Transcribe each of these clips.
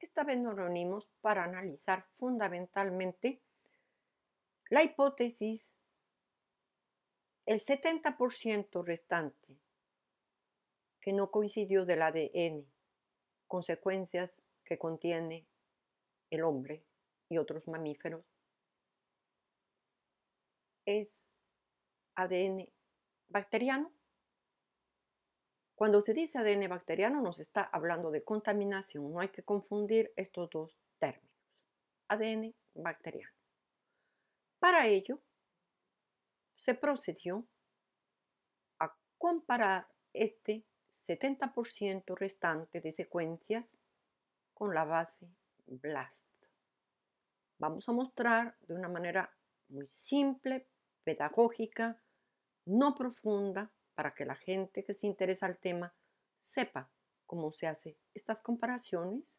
Esta vez nos reunimos para analizar fundamentalmente la hipótesis, el 70% restante que no coincidió del ADN, consecuencias que contiene el hombre y otros mamíferos, es ADN bacteriano cuando se dice ADN bacteriano nos está hablando de contaminación, no hay que confundir estos dos términos. ADN bacteriano. Para ello, se procedió a comparar este 70% restante de secuencias con la base BLAST. Vamos a mostrar de una manera muy simple, pedagógica, no profunda, para que la gente que se interesa al tema sepa cómo se hacen estas comparaciones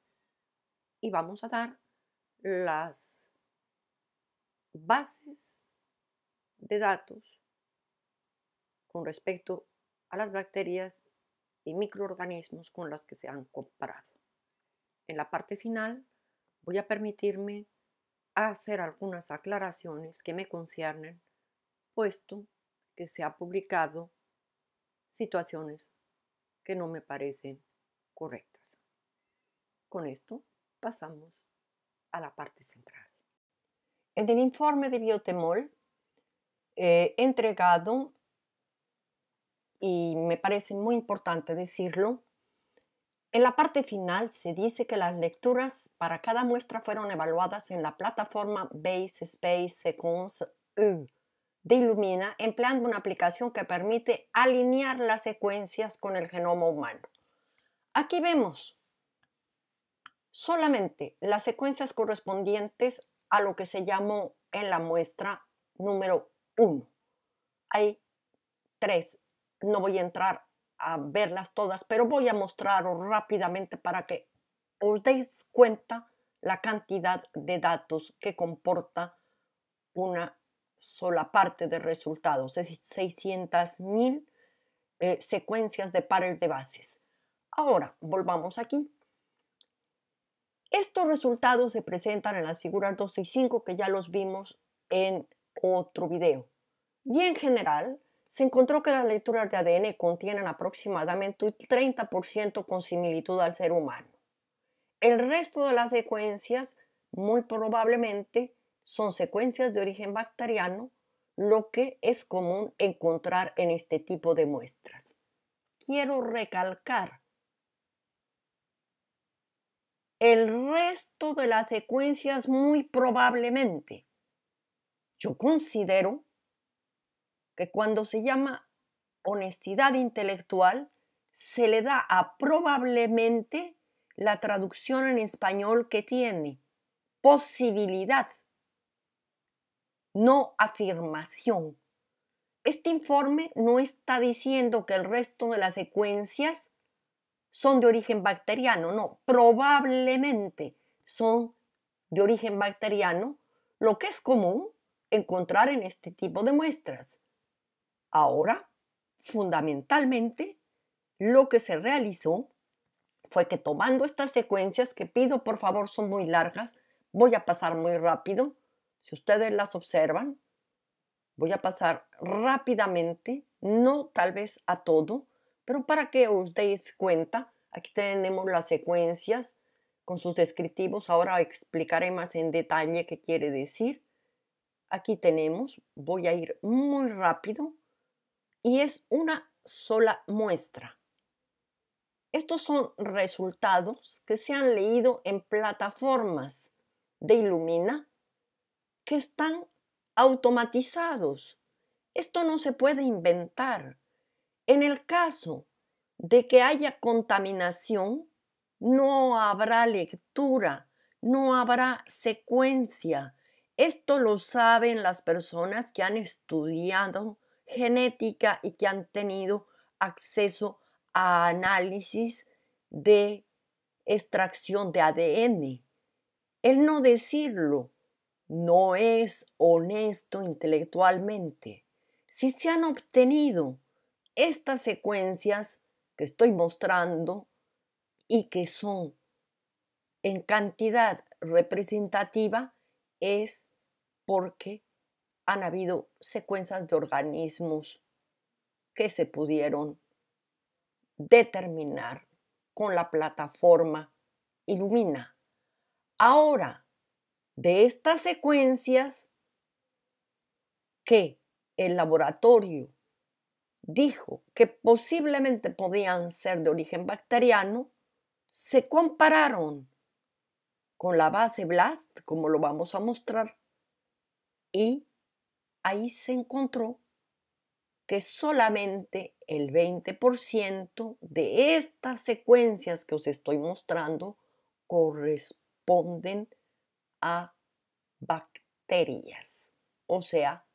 y vamos a dar las bases de datos con respecto a las bacterias y microorganismos con las que se han comparado. En la parte final voy a permitirme hacer algunas aclaraciones que me conciernen, puesto que se ha publicado situaciones que no me parecen correctas. Con esto pasamos a la parte central. En el informe de biotemol eh, entregado, y me parece muy importante decirlo, en la parte final se dice que las lecturas para cada muestra fueron evaluadas en la plataforma Base Space Sequence U de Illumina empleando una aplicación que permite alinear las secuencias con el genoma humano. Aquí vemos solamente las secuencias correspondientes a lo que se llamó en la muestra número 1. Hay tres, no voy a entrar a verlas todas, pero voy a mostraros rápidamente para que os deis cuenta la cantidad de datos que comporta una sola parte de resultados, es decir, 600.000 eh, secuencias de pares de bases. Ahora, volvamos aquí. Estos resultados se presentan en las figuras 2 y 5 que ya los vimos en otro video. Y en general, se encontró que las lecturas de ADN contienen aproximadamente un 30% con similitud al ser humano. El resto de las secuencias muy probablemente son secuencias de origen bacteriano, lo que es común encontrar en este tipo de muestras. Quiero recalcar, el resto de las secuencias muy probablemente. Yo considero que cuando se llama honestidad intelectual, se le da a probablemente la traducción en español que tiene, posibilidad no afirmación. Este informe no está diciendo que el resto de las secuencias son de origen bacteriano, no, probablemente son de origen bacteriano, lo que es común encontrar en este tipo de muestras. Ahora, fundamentalmente, lo que se realizó fue que tomando estas secuencias, que pido por favor son muy largas, voy a pasar muy rápido, si ustedes las observan, voy a pasar rápidamente, no tal vez a todo, pero para que os deis cuenta, aquí tenemos las secuencias con sus descriptivos. Ahora explicaré más en detalle qué quiere decir. Aquí tenemos, voy a ir muy rápido y es una sola muestra. Estos son resultados que se han leído en plataformas de Illumina están automatizados. Esto no se puede inventar. En el caso de que haya contaminación, no habrá lectura, no habrá secuencia. Esto lo saben las personas que han estudiado genética y que han tenido acceso a análisis de extracción de ADN. El no decirlo no es honesto intelectualmente. Si se han obtenido estas secuencias que estoy mostrando y que son en cantidad representativa, es porque han habido secuencias de organismos que se pudieron determinar con la plataforma Ilumina. Ahora, de estas secuencias que el laboratorio dijo que posiblemente podían ser de origen bacteriano, se compararon con la base BLAST, como lo vamos a mostrar, y ahí se encontró que solamente el 20% de estas secuencias que os estoy mostrando corresponden a bacterias, o sea,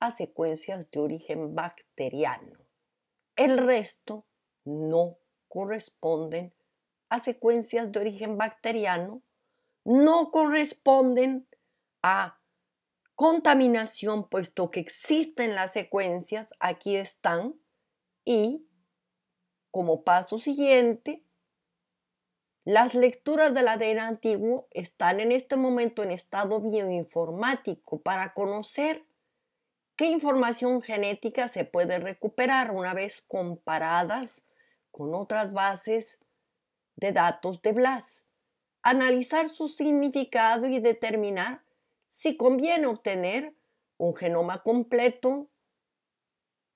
a secuencias de origen bacteriano. El resto no corresponden a secuencias de origen bacteriano, no corresponden a contaminación, puesto que existen las secuencias, aquí están, y como paso siguiente, las lecturas de la ADN antiguo están en este momento en estado bioinformático para conocer qué información genética se puede recuperar una vez comparadas con otras bases de datos de BLAS, analizar su significado y determinar si conviene obtener un genoma completo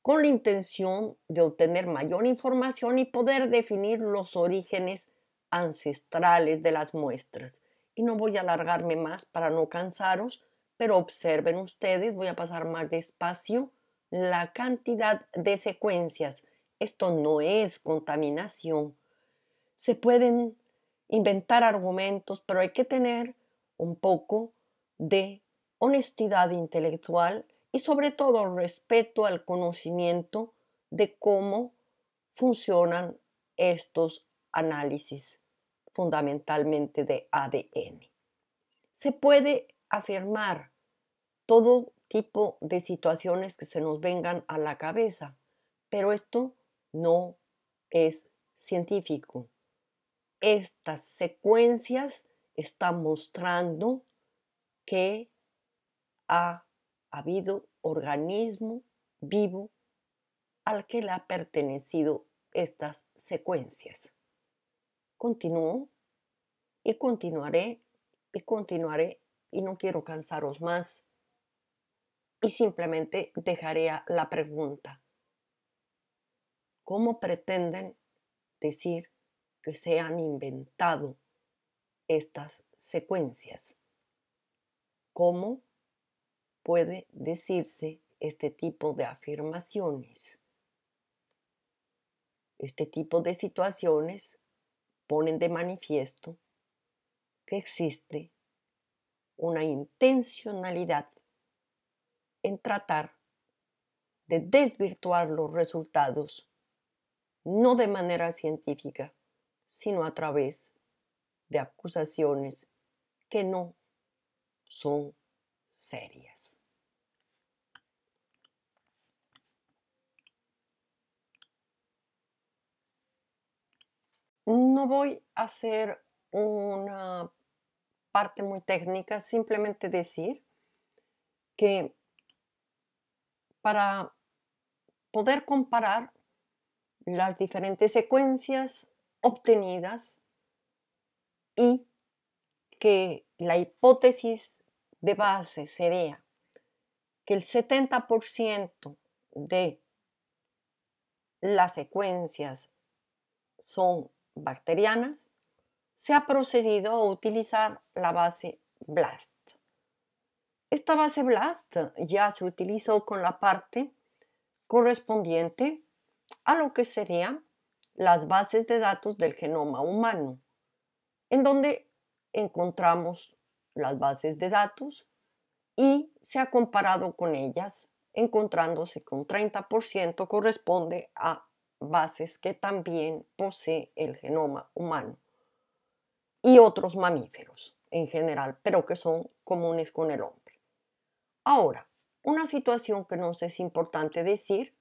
con la intención de obtener mayor información y poder definir los orígenes ancestrales de las muestras. Y no voy a alargarme más para no cansaros, pero observen ustedes, voy a pasar más despacio, la cantidad de secuencias. Esto no es contaminación. Se pueden inventar argumentos, pero hay que tener un poco de honestidad intelectual y sobre todo respeto al conocimiento de cómo funcionan estos análisis fundamentalmente de ADN. Se puede afirmar todo tipo de situaciones que se nos vengan a la cabeza, pero esto no es científico. Estas secuencias están mostrando que ha habido organismo vivo al que le ha pertenecido estas secuencias continúo y continuaré y continuaré y no quiero cansaros más. Y simplemente dejaré la pregunta. ¿Cómo pretenden decir que se han inventado estas secuencias? ¿Cómo puede decirse este tipo de afirmaciones? Este tipo de situaciones ponen de manifiesto que existe una intencionalidad en tratar de desvirtuar los resultados, no de manera científica, sino a través de acusaciones que no son serias. No voy a hacer una parte muy técnica, simplemente decir que para poder comparar las diferentes secuencias obtenidas y que la hipótesis de base sería que el 70% de las secuencias son bacterianas, se ha procedido a utilizar la base BLAST. Esta base BLAST ya se utilizó con la parte correspondiente a lo que serían las bases de datos del genoma humano, en donde encontramos las bases de datos y se ha comparado con ellas, encontrándose que un 30% corresponde a bases que también posee el genoma humano y otros mamíferos en general, pero que son comunes con el hombre. Ahora, una situación que nos es importante decir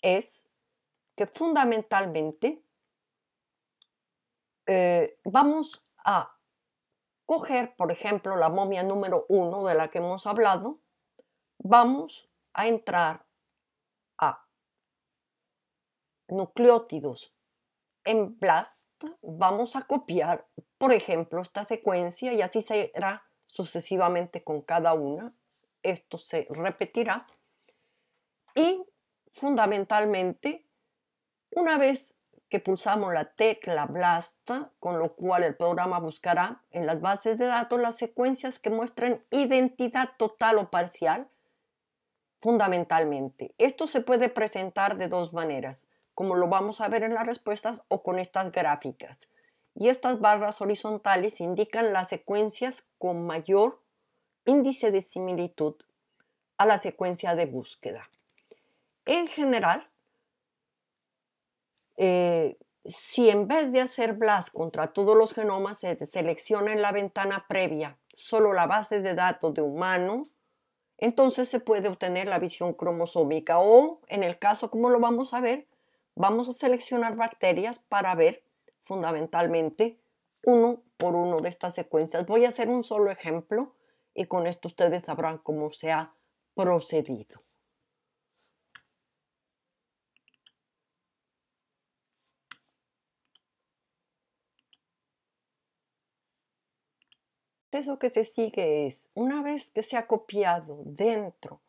es que fundamentalmente eh, vamos a coger, por ejemplo, la momia número uno de la que hemos hablado, vamos a entrar nucleótidos. En BLAST vamos a copiar, por ejemplo, esta secuencia y así será sucesivamente con cada una. Esto se repetirá. Y fundamentalmente, una vez que pulsamos la tecla BLAST, con lo cual el programa buscará en las bases de datos las secuencias que muestren identidad total o parcial, fundamentalmente. Esto se puede presentar de dos maneras como lo vamos a ver en las respuestas o con estas gráficas. Y estas barras horizontales indican las secuencias con mayor índice de similitud a la secuencia de búsqueda. En general, eh, si en vez de hacer BLAST contra todos los genomas, se selecciona en la ventana previa solo la base de datos de humano, entonces se puede obtener la visión cromosómica o, en el caso como lo vamos a ver, Vamos a seleccionar bacterias para ver fundamentalmente uno por uno de estas secuencias. Voy a hacer un solo ejemplo y con esto ustedes sabrán cómo se ha procedido. Eso que se sigue es, una vez que se ha copiado dentro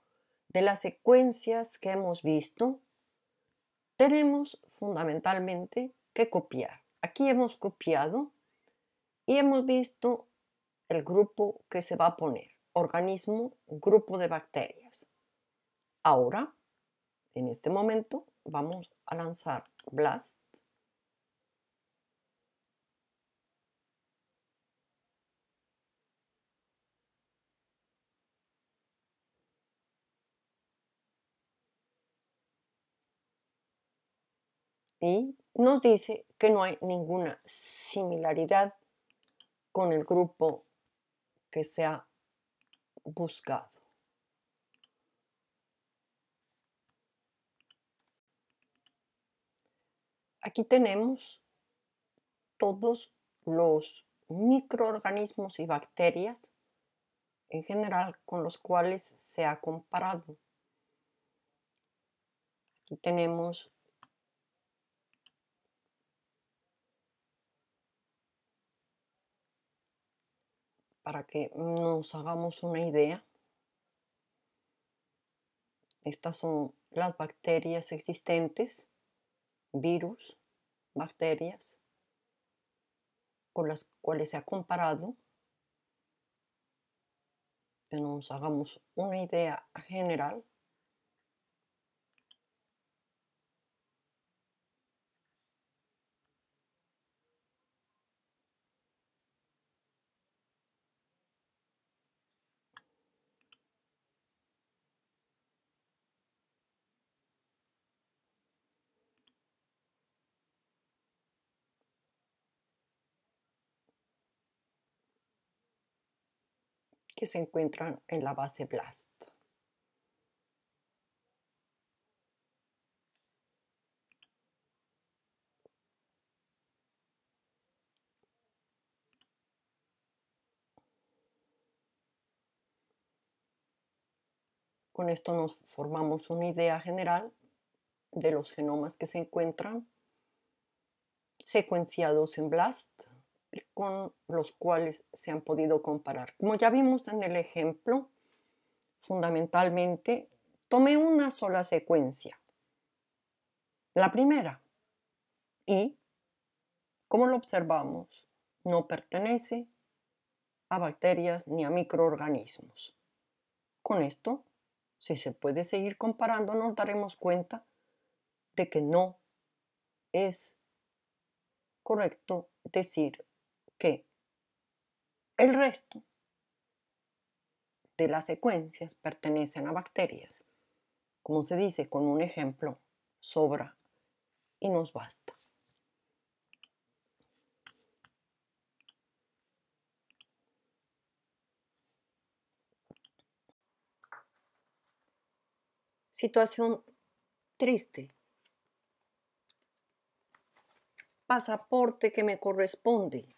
de las secuencias que hemos visto, tenemos fundamentalmente que copiar. Aquí hemos copiado y hemos visto el grupo que se va a poner, organismo, grupo de bacterias. Ahora, en este momento, vamos a lanzar BLAST y nos dice que no hay ninguna similaridad con el grupo que se ha buscado. Aquí tenemos todos los microorganismos y bacterias en general con los cuales se ha comparado. Aquí tenemos para que nos hagamos una idea. Estas son las bacterias existentes, virus, bacterias, con las cuales se ha comparado. Que nos hagamos una idea general que se encuentran en la base BLAST. Con esto nos formamos una idea general de los genomas que se encuentran secuenciados en BLAST con los cuales se han podido comparar. Como ya vimos en el ejemplo, fundamentalmente tomé una sola secuencia, la primera, y, como lo observamos, no pertenece a bacterias ni a microorganismos. Con esto, si se puede seguir comparando, nos daremos cuenta de que no es correcto decir que el resto de las secuencias pertenecen a bacterias. Como se dice con un ejemplo, sobra y nos basta. Situación triste. Pasaporte que me corresponde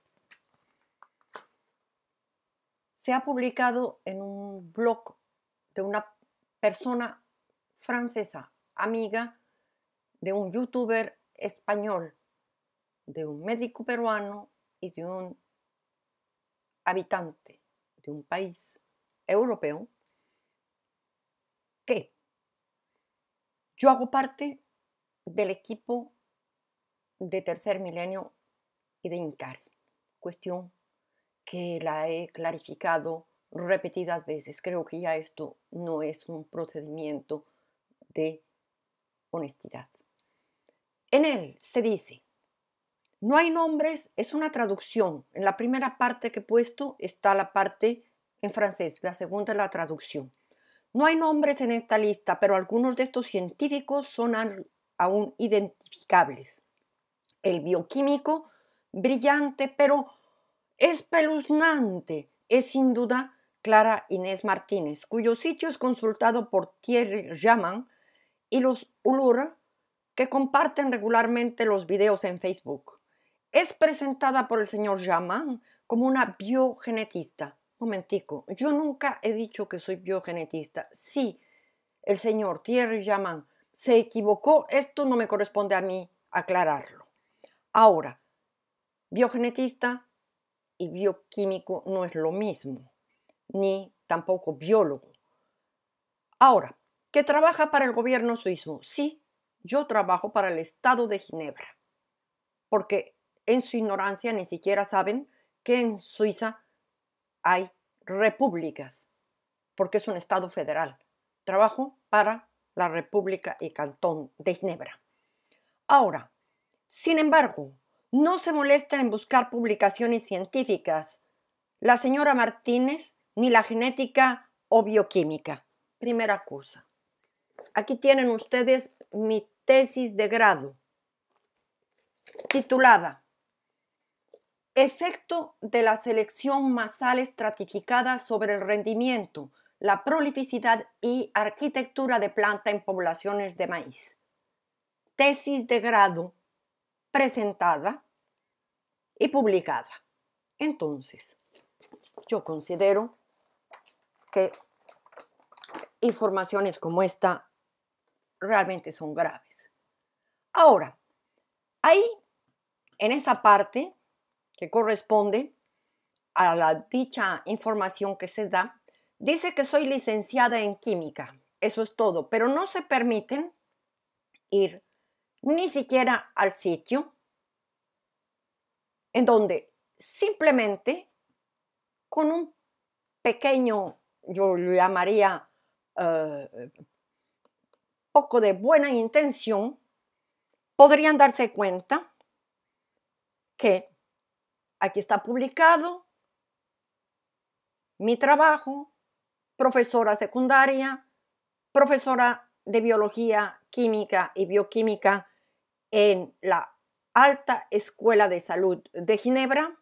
se ha publicado en un blog de una persona francesa, amiga de un youtuber español, de un médico peruano y de un habitante de un país europeo, que yo hago parte del equipo de Tercer Milenio y de Incar, Cuestión que la he clarificado repetidas veces. Creo que ya esto no es un procedimiento de honestidad. En él se dice, no hay nombres, es una traducción. En la primera parte que he puesto está la parte en francés, la segunda es la traducción. No hay nombres en esta lista, pero algunos de estos científicos son aún identificables. El bioquímico, brillante, pero es peluznante, es sin duda Clara Inés Martínez, cuyo sitio es consultado por Thierry Yaman y los Ulur que comparten regularmente los videos en Facebook. Es presentada por el señor Yaman como una biogenetista. Momentico, yo nunca he dicho que soy biogenetista. Si el señor Thierry Yaman se equivocó, esto no me corresponde a mí aclararlo. Ahora, biogenetista, y bioquímico no es lo mismo, ni tampoco biólogo. Ahora, ¿qué trabaja para el gobierno suizo? Sí, yo trabajo para el Estado de Ginebra, porque en su ignorancia ni siquiera saben que en Suiza hay repúblicas, porque es un Estado federal. Trabajo para la República y Cantón de Ginebra. Ahora, sin embargo, no se molesta en buscar publicaciones científicas, la señora Martínez ni la genética o bioquímica. Primera cosa. Aquí tienen ustedes mi tesis de grado, titulada Efecto de la selección masal estratificada sobre el rendimiento, la prolificidad y arquitectura de planta en poblaciones de maíz. Tesis de grado presentada y publicada. Entonces, yo considero que informaciones como esta realmente son graves. Ahora, ahí, en esa parte que corresponde a la dicha información que se da, dice que soy licenciada en química, eso es todo, pero no se permiten ir ni siquiera al sitio en donde simplemente con un pequeño, yo lo llamaría, eh, poco de buena intención, podrían darse cuenta que aquí está publicado mi trabajo, profesora secundaria, profesora de biología, química y bioquímica en la Alta Escuela de Salud de Ginebra,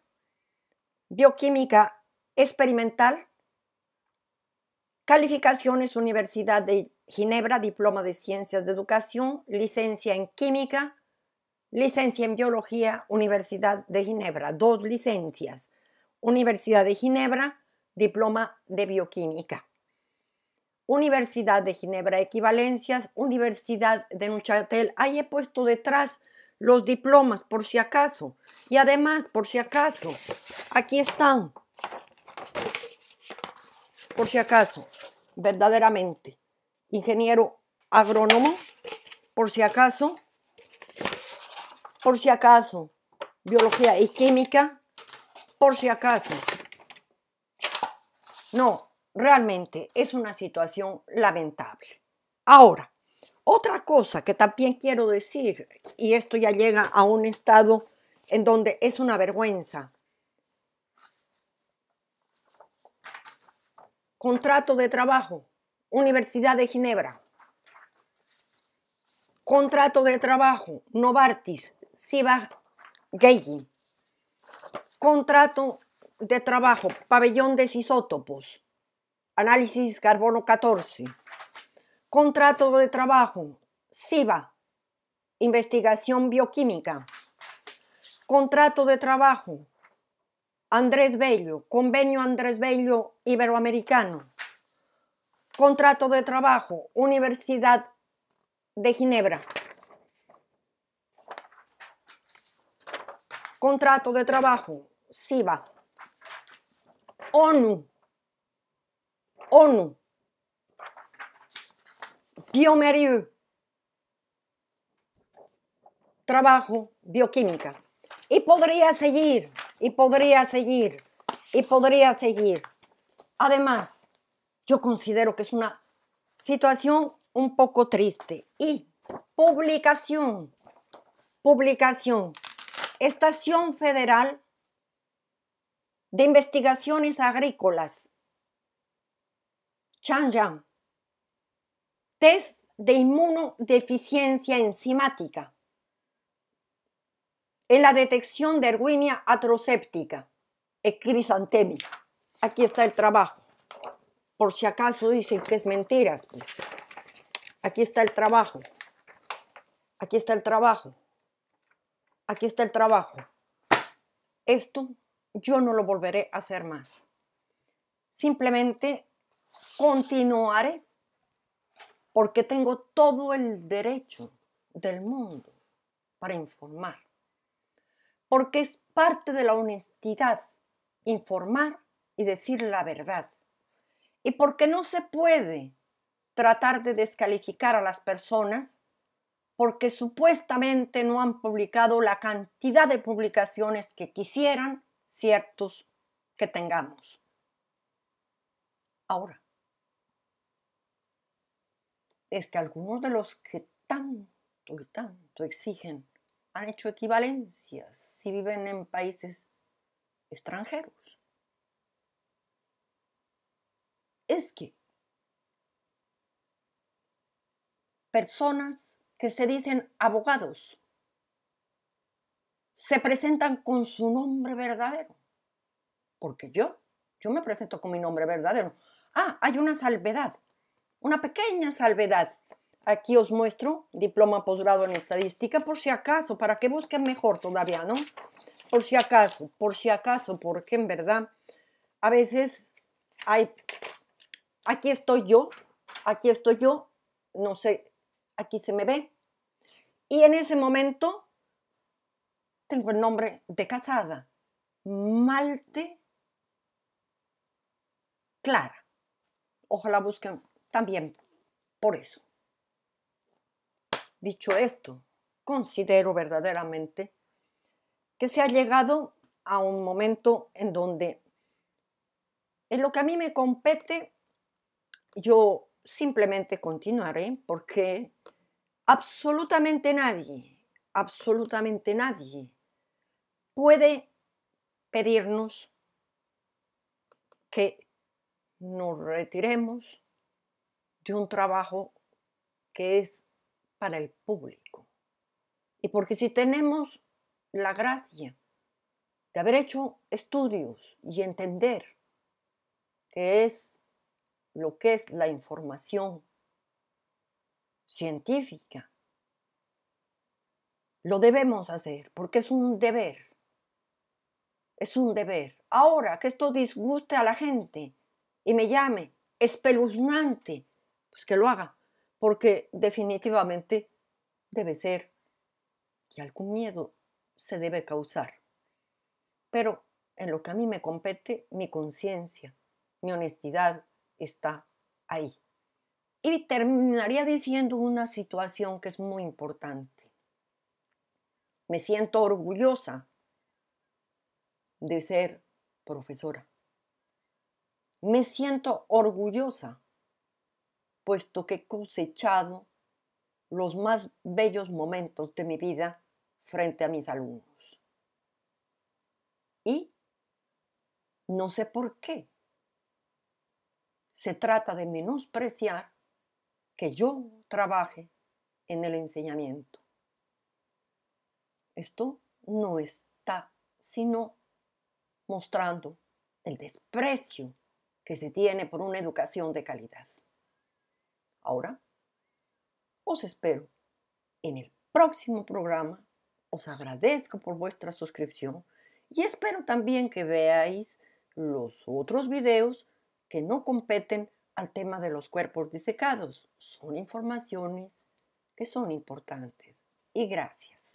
Bioquímica Experimental, Calificaciones Universidad de Ginebra, Diploma de Ciencias de Educación, Licencia en Química, Licencia en Biología, Universidad de Ginebra, dos licencias, Universidad de Ginebra, Diploma de Bioquímica. Universidad de Ginebra Equivalencias, Universidad de Nuchatel, Ahí he puesto detrás los diplomas por si acaso. Y además, por si acaso, aquí están. Por si acaso, verdaderamente. Ingeniero agrónomo, por si acaso. Por si acaso, biología y química, por si acaso. No, realmente es una situación lamentable. Ahora, otra cosa que también quiero decir, y esto ya llega a un estado en donde es una vergüenza. Contrato de trabajo, Universidad de Ginebra. Contrato de trabajo, Novartis, Siva Geyi. Contrato de trabajo, pabellón de isótopos, análisis carbono 14 Contrato de trabajo, SIVA, investigación bioquímica. Contrato de trabajo, Andrés Bello, convenio Andrés Bello Iberoamericano. Contrato de trabajo, Universidad de Ginebra. Contrato de trabajo, SIVA. ONU. ONU Biomérieux. Trabajo, bioquímica. Y podría seguir, y podría seguir, y podría seguir. Además, yo considero que es una situación un poco triste. Y publicación, publicación, Estación Federal de Investigaciones Agrícolas, Changyang test de inmunodeficiencia enzimática en la detección de erwinia atrocéptica e crisantemia. Aquí está el trabajo. Por si acaso dicen que es mentiras, pues. Aquí está el trabajo. Aquí está el trabajo. Aquí está el trabajo. Esto yo no lo volveré a hacer más. Simplemente continuaré porque tengo todo el derecho del mundo para informar. Porque es parte de la honestidad informar y decir la verdad. Y porque no se puede tratar de descalificar a las personas porque supuestamente no han publicado la cantidad de publicaciones que quisieran ciertos que tengamos. Ahora, es que algunos de los que tanto y tanto exigen han hecho equivalencias si viven en países extranjeros. Es que personas que se dicen abogados se presentan con su nombre verdadero. Porque yo, yo me presento con mi nombre verdadero. Ah, hay una salvedad una pequeña salvedad. Aquí os muestro diploma posgrado en estadística por si acaso, para que busquen mejor todavía, ¿no? Por si acaso, por si acaso, porque en verdad a veces hay, aquí estoy yo, aquí estoy yo, no sé, aquí se me ve. Y en ese momento tengo el nombre de casada, Malte Clara. Ojalá busquen también por eso. Dicho esto, considero verdaderamente que se ha llegado a un momento en donde en lo que a mí me compete, yo simplemente continuaré porque absolutamente nadie, absolutamente nadie puede pedirnos que nos retiremos de un trabajo que es para el público. Y porque si tenemos la gracia de haber hecho estudios y entender qué es lo que es la información científica, lo debemos hacer porque es un deber. Es un deber. Ahora que esto disguste a la gente y me llame espeluznante, pues que lo haga, porque definitivamente debe ser que algún miedo se debe causar. Pero en lo que a mí me compete, mi conciencia, mi honestidad está ahí. Y terminaría diciendo una situación que es muy importante. Me siento orgullosa de ser profesora. Me siento orgullosa puesto que he cosechado los más bellos momentos de mi vida frente a mis alumnos. Y no sé por qué se trata de menospreciar que yo trabaje en el enseñamiento. Esto no está sino mostrando el desprecio que se tiene por una educación de calidad. Ahora, os espero en el próximo programa. Os agradezco por vuestra suscripción y espero también que veáis los otros videos que no competen al tema de los cuerpos disecados. Son informaciones que son importantes. Y gracias.